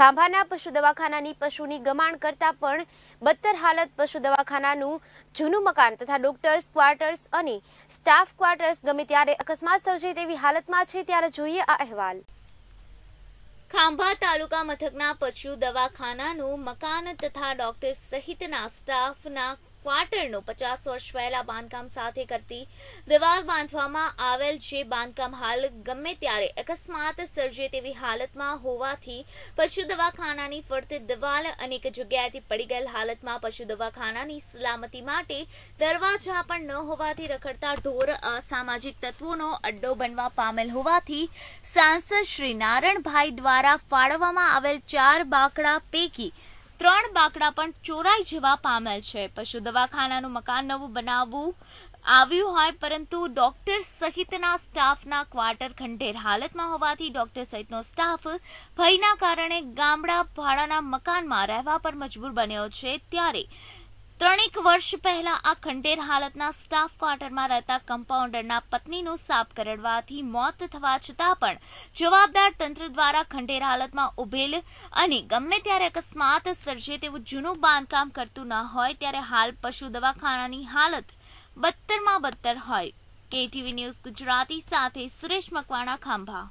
ખાંભાના પશુ દવાખાનાની પશુની ગમાણ કરતાં પણ બદતર હાલત પશુ દવાખાનાનું જૂનું મકાન તથા ડોક્ટર્સ ક્વાર્ટર્સ અને સ્ટાફ ક્વાર્ટર્સ ગમે ત્યારે અકસ્માત સર્જાય તેવી હાલતમાં છે ત્યારે જોઈએ આ અહેવાલ ખાંભા તાલુકા મથકના પશુ દવાખાનાનું મકાન તથા ડોક્ટર્સ સહિતના સ્ટાફના ક્વાર્ટરનો પચાસ વર્ષ પહેલા બાંધકામ સાથે કરતી દિવાલ બાંધવામાં આવેલ જે બાંધકામ હાલ ગમે ત્યારે અકસ્માત સર્જે તેવી હાલતમાં હોવાથી પશુ દવાખાનાની ફરતે દિવાલ અનેક જગ્યાએથી પડી ગયેલ હાલતમાં પશુ દવાખાનાની સલામતી માટે દરવાજા પણ ન હોવાથી રખડતા ઢોર અસામાજિક તત્વોનો અડ્ડો બનવા પામેલ હોવાથી સાંસદ શ્રી નારણભાઈ દ્વારા ફાળવવામાં આવેલ ચાર બાકડા પૈકી ત્રણ બાકડા પણ ચોરાઈ જવા પામેલ છે પશુ દવાખાનાનું મકાન નવું બનાવવું આવ્યું હોય પરંતુ ડોક્ટર સહિતના સ્ટાફના ક્વાર્ટર ખંડેર હાલતમાં હોવાથી ડોક્ટર સહિતનો સ્ટાફ ભયના કારણે ગામડા ભાડાના મકાનમાં રહેવા પર મજબૂર બન્યો છે ત્યારે ત્રણેક વર્ષ પહેલા આ ખંડેર હાલતના સ્ટાફ ક્વાર્ટરમાં રહેતા કમ્પાઉન્ડરના પત્નીનું સાપ કરડવાથી મોત થવા છતાં પણ જવાબદાર તંત્ર દ્વારા ખંડેર હાલતમાં ઉભેલ અને ગમે ત્યારે અકસ્માત સર્જે તેવું જૂનું બાંધકામ કરતું ન હોય ત્યારે હાલ પશુ દવાખાનાની હાલત બદતરમાં બદતર હોય કેટીવી ન્યૂઝ ગુજરાતી સાથે સુરેશ મકવાણા ખાંભા